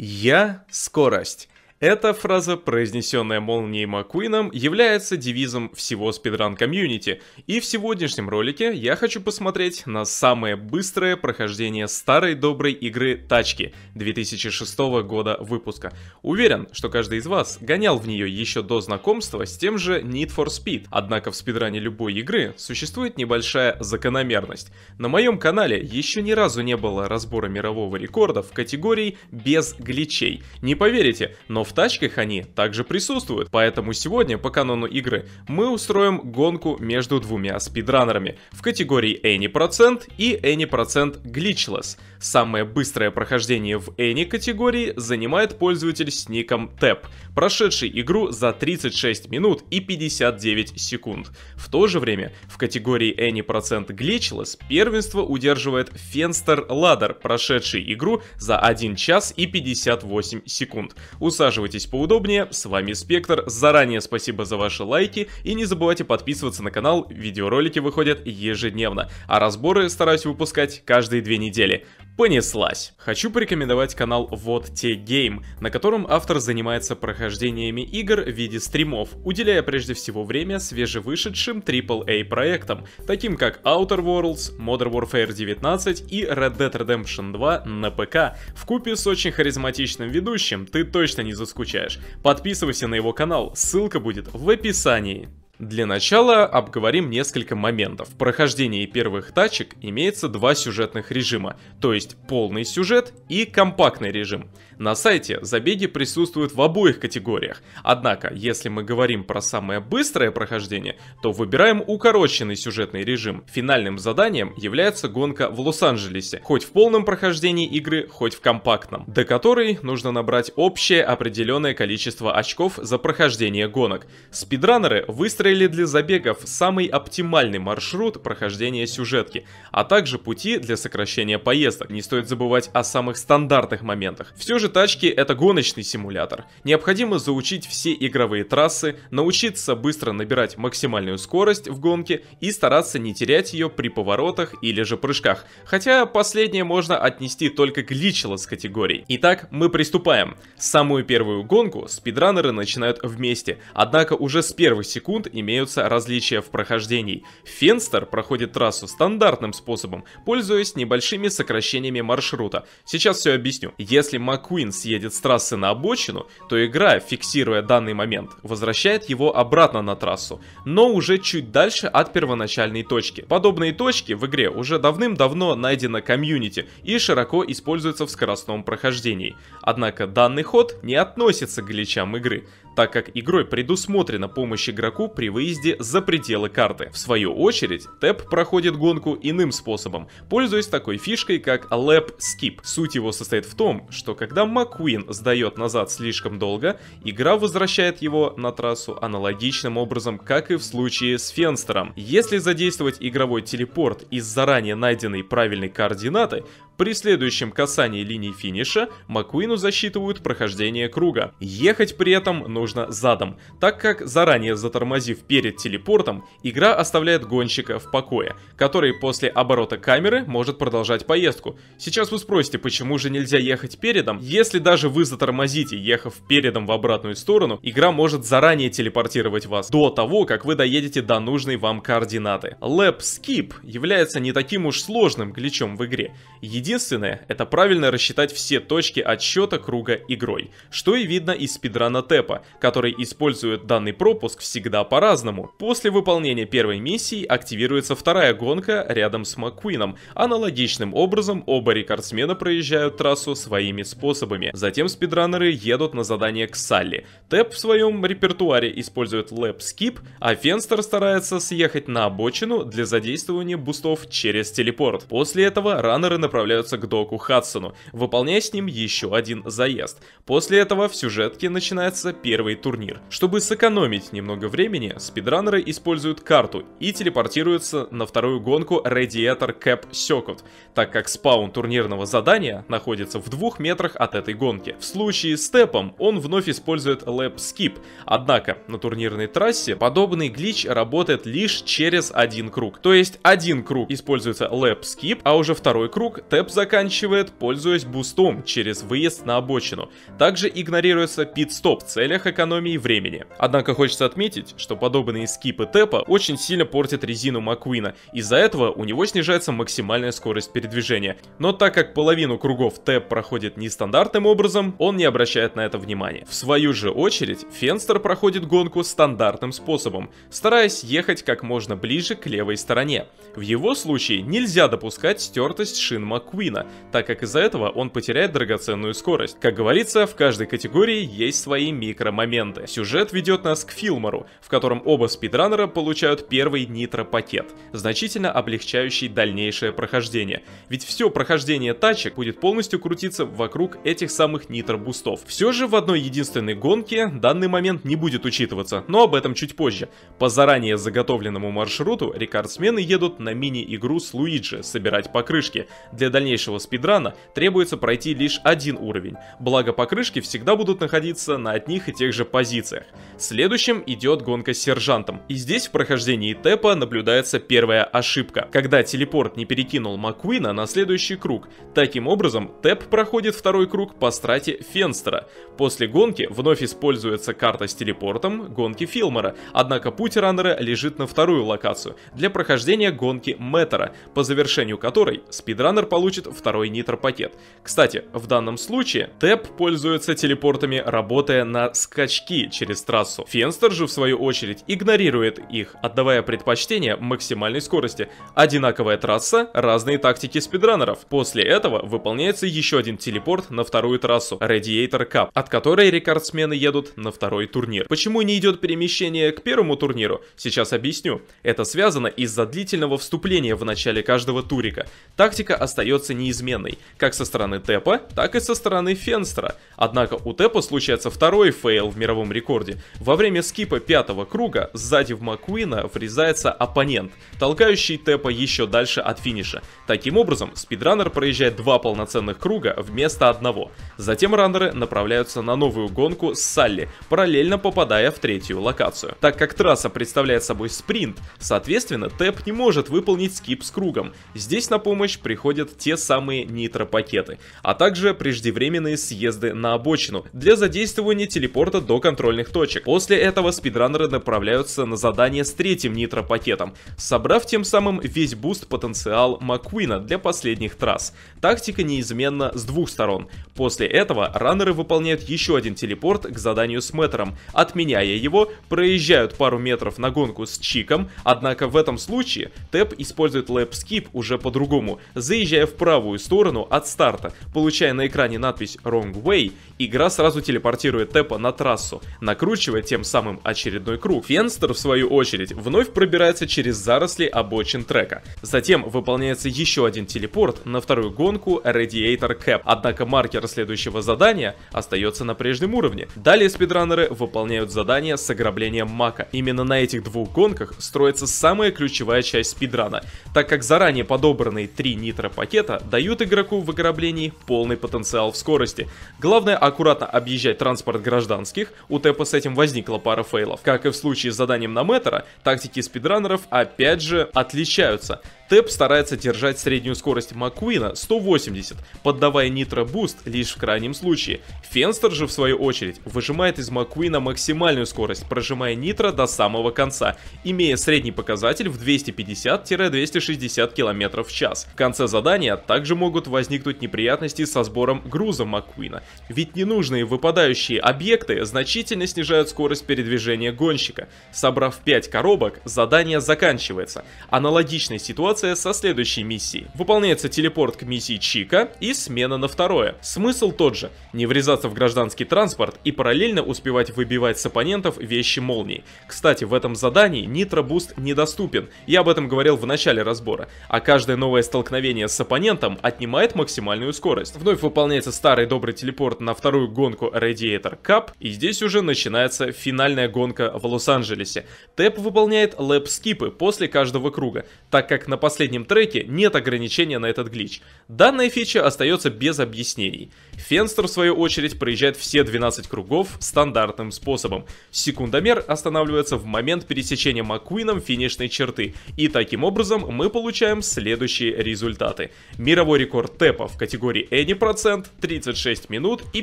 Я скорость. Эта фраза, произнесенная молнией Маккуином, является девизом всего спидран-комьюнити, и в сегодняшнем ролике я хочу посмотреть на самое быстрое прохождение старой доброй игры «Тачки» 2006 года выпуска. Уверен, что каждый из вас гонял в нее еще до знакомства с тем же Need for Speed, однако в спидране любой игры существует небольшая закономерность. На моем канале еще ни разу не было разбора мирового рекорда в категории без гличей. Не поверите, но в тачках они также присутствуют, поэтому сегодня по канону игры мы устроим гонку между двумя спидранерами в категории Any% и Any% Glitchless. Самое быстрое прохождение в Any категории занимает пользователь с ником Tap, прошедший игру за 36 минут и 59 секунд. В то же время в категории Any% Glitchless первенство удерживает Fenster Ladder, прошедший игру за 1 час и 58 секунд. Усаживая Усаживайтесь поудобнее, с вами Спектр, заранее спасибо за ваши лайки и не забывайте подписываться на канал, видеоролики выходят ежедневно, а разборы стараюсь выпускать каждые две недели. Понеслась! Хочу порекомендовать канал Вот Те Гейм, на котором автор занимается прохождениями игр в виде стримов, уделяя прежде всего время свежевышедшим AAA проектам, таким как Outer Worlds, Modern Warfare 19 и Red Dead Redemption 2 на ПК, в купе с очень харизматичным ведущим, ты точно не заслужишь заскучаешь. Подписывайся на его канал, ссылка будет в описании. Для начала обговорим несколько моментов. В прохождении первых тачек имеется два сюжетных режима, то есть полный сюжет и компактный режим. На сайте забеги присутствуют в обоих категориях, однако, если мы говорим про самое быстрое прохождение, то выбираем укороченный сюжетный режим. Финальным заданием является гонка в Лос-Анджелесе, хоть в полном прохождении игры, хоть в компактном, до которой нужно набрать общее определенное количество очков за прохождение гонок. Спидранеры выстроили выстроили для забегов самый оптимальный маршрут прохождения сюжетки, а также пути для сокращения поездок. Не стоит забывать о самых стандартных моментах. Все же тачки это гоночный симулятор. Необходимо заучить все игровые трассы, научиться быстро набирать максимальную скорость в гонке и стараться не терять ее при поворотах или же прыжках. Хотя последнее можно отнести только к личилос категории. Итак, мы приступаем. Самую первую гонку спидранеры начинают вместе, однако уже с первых секунд имеются различия в прохождении. Фенстер проходит трассу стандартным способом, пользуясь небольшими сокращениями маршрута. Сейчас все объясню. Если Маккуин съедет с трассы на обочину, то игра, фиксируя данный момент, возвращает его обратно на трассу, но уже чуть дальше от первоначальной точки. Подобные точки в игре уже давным-давно найдено комьюнити и широко используются в скоростном прохождении. Однако данный ход не относится к гличам игры так как игрой предусмотрена помощь игроку при выезде за пределы карты. В свою очередь, Тэп проходит гонку иным способом, пользуясь такой фишкой, как Lap Skip. Суть его состоит в том, что когда Маккуин сдает назад слишком долго, игра возвращает его на трассу аналогичным образом, как и в случае с Фенстером. Если задействовать игровой телепорт из заранее найденной правильной координаты, при следующем касании линии финиша Маккуину засчитывают прохождение круга. Ехать при этом нужно задом, так как заранее затормозив перед телепортом, игра оставляет гонщика в покое, который после оборота камеры может продолжать поездку. Сейчас вы спросите, почему же нельзя ехать передом? Если даже вы затормозите, ехав передом в обратную сторону, игра может заранее телепортировать вас до того, как вы доедете до нужной вам координаты. Lap Skip является не таким уж сложным гличом в игре. Единственное Единственное, это правильно рассчитать все точки отсчета круга игрой, что и видно из спидрана Тепа, который использует данный пропуск всегда по-разному. После выполнения первой миссии активируется вторая гонка рядом с Маккуином. Аналогичным образом оба рекордсмена проезжают трассу своими способами. Затем спидранеры едут на задание к Салли. Тэп в своем репертуаре использует лэп-скип, а Фенстер старается съехать на обочину для задействования бустов через телепорт. После этого раннеры направляют направляются к доку Хадсону, выполняя с ним еще один заезд. После этого в сюжетке начинается первый турнир. Чтобы сэкономить немного времени, спидранеры используют карту и телепортируются на вторую гонку Radiator Cap Second, так как спаун турнирного задания находится в двух метрах от этой гонки. В случае с степом он вновь использует Lap Skip, однако на турнирной трассе подобный глич работает лишь через один круг. То есть один круг используется Lap Skip, а уже второй круг Тэп Рэп заканчивает, пользуясь бустом через выезд на обочину. Также игнорируется пит-стоп в целях экономии времени. Однако хочется отметить, что подобные скипы тэпа очень сильно портят резину Маккуина. Из-за этого у него снижается максимальная скорость передвижения. Но так как половину кругов тэп проходит нестандартным образом, он не обращает на это внимания. В свою же очередь, Фенстер проходит гонку стандартным способом, стараясь ехать как можно ближе к левой стороне. В его случае нельзя допускать стертость шин Маккуина, Квина, так как из-за этого он потеряет драгоценную скорость. Как говорится, в каждой категории есть свои микромоменты. Сюжет ведет нас к Филмору, в котором оба спидраннера получают первый нитро-пакет, значительно облегчающий дальнейшее прохождение. Ведь все прохождение тачек будет полностью крутиться вокруг этих самых нитро-бустов. Все же в одной единственной гонке данный момент не будет учитываться, но об этом чуть позже. По заранее заготовленному маршруту рекордсмены едут на мини-игру с Луиджи собирать покрышки для дальнейшего спидрана требуется пройти лишь один уровень, благо покрышки всегда будут находиться на одних и тех же позициях. Следующим идет гонка с сержантом, и здесь в прохождении тэпа наблюдается первая ошибка, когда телепорт не перекинул Маккуина на следующий круг. Таким образом, тэп проходит второй круг по страте Фенстера. После гонки вновь используется карта с телепортом гонки Филмора, однако путь раннера лежит на вторую локацию для прохождения гонки Мэттера, по завершению которой спидранер получит получит второй нитропакет. Кстати, в данном случае Тэп пользуется телепортами, работая на скачки через трассу. Фенстер же, в свою очередь, игнорирует их, отдавая предпочтение максимальной скорости. Одинаковая трасса, разные тактики спидранеров. После этого выполняется еще один телепорт на вторую трассу, Radiator Cup, от которой рекордсмены едут на второй турнир. Почему не идет перемещение к первому турниру? Сейчас объясню. Это связано из-за длительного вступления в начале каждого турика. Тактика остается остается неизменной, как со стороны Тепа, так и со стороны Фенстера. Однако у Тепа случается второй фейл в мировом рекорде. Во время скипа пятого круга сзади в Маккуина врезается оппонент, толкающий Тепа еще дальше от финиша. Таким образом, спидраннер проезжает два полноценных круга вместо одного. Затем раннеры направляются на новую гонку с Салли, параллельно попадая в третью локацию. Так как трасса представляет собой спринт, соответственно, Тэп не может выполнить скип с кругом. Здесь на помощь приходит те самые нитропакеты, а также преждевременные съезды на обочину для задействования телепорта до контрольных точек. После этого спидранеры направляются на задание с третьим нитропакетом, собрав тем самым весь буст потенциал Маккуина для последних трасс. Тактика неизменна с двух сторон. После этого раннеры выполняют еще один телепорт к заданию с метром, отменяя его, проезжают пару метров на гонку с Чиком, однако в этом случае Тэп использует лэп-скип уже по-другому, заезжая в правую сторону от старта, получая на экране надпись Wrong Way, игра сразу телепортирует Тепа на трассу, накручивая тем самым очередной круг. Фенстер, в свою очередь, вновь пробирается через заросли обочин трека. Затем выполняется еще один телепорт на вторую гонку Radiator Cap, однако маркер следующего задания остается на прежнем уровне. Далее спидранеры выполняют задание с ограблением мака. Именно на этих двух гонках строится самая ключевая часть спидрана, так как заранее подобранный 3 нитро пакет света дают игроку в ограблении полный потенциал в скорости. Главное аккуратно объезжать транспорт гражданских, у Тэпа с этим возникла пара фейлов. Как и в случае с заданием на Мэтра, тактики спидранеров опять же отличаются. Тэп старается держать среднюю скорость Маккуина 180, поддавая нитро-буст лишь в крайнем случае. Фенстер же, в свою очередь, выжимает из Маккуина максимальную скорость, прожимая нитро до самого конца, имея средний показатель в 250-260 км в час. В конце задания также могут возникнуть неприятности со сбором груза Маккуина, ведь ненужные выпадающие объекты значительно снижают скорость передвижения гонщика. Собрав 5 коробок, задание заканчивается. Аналогичной ситуации ситуация со следующей миссией. Выполняется телепорт к миссии Чика и смена на второе. Смысл тот же, не врезаться в гражданский транспорт и параллельно успевать выбивать с оппонентов вещи молнии. Кстати, в этом задании нитробуст недоступен, я об этом говорил в начале разбора, а каждое новое столкновение с оппонентом отнимает максимальную скорость. Вновь выполняется старый добрый телепорт на вторую гонку Radiator Cup, и здесь уже начинается финальная гонка в Лос-Анджелесе. Тэп выполняет лэп-скипы после каждого круга, так как на последнем треке нет ограничения на этот глич. Данная фича остается без объяснений. Фенстер в свою очередь проезжает все 12 кругов стандартным способом. Секундомер останавливается в момент пересечения Маккуином финишной черты. И таким образом мы получаем следующие результаты. Мировой рекорд тэпа в категории Any% 36 минут и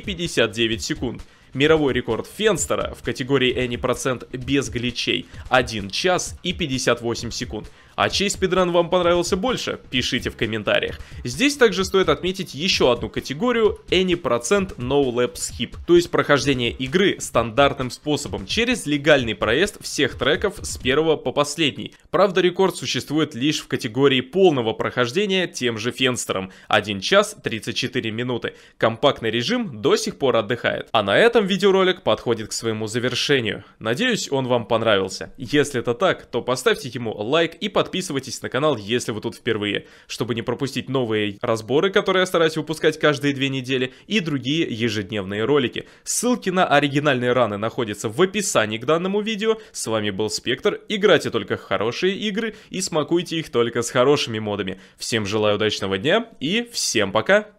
59 секунд. Мировой рекорд Фенстера в категории Any% без гличей 1 час и 58 секунд. А чей спидран вам понравился больше? Пишите в комментариях. Здесь также стоит отметить еще одну категорию Any Percent No Lab Skip, то есть прохождение игры стандартным способом через легальный проезд всех треков с первого по последний. Правда, рекорд существует лишь в категории полного прохождения тем же фенстером – 1 час 34 минуты. Компактный режим до сих пор отдыхает. А на этом видеоролик подходит к своему завершению. Надеюсь, он вам понравился. Если это так, то поставьте ему лайк и подписывайтесь подписывайтесь на канал, если вы тут впервые, чтобы не пропустить новые разборы, которые я стараюсь выпускать каждые две недели, и другие ежедневные ролики. Ссылки на оригинальные раны находятся в описании к данному видео. С вами был Спектр, играйте только в хорошие игры и смакуйте их только с хорошими модами. Всем желаю удачного дня и всем пока!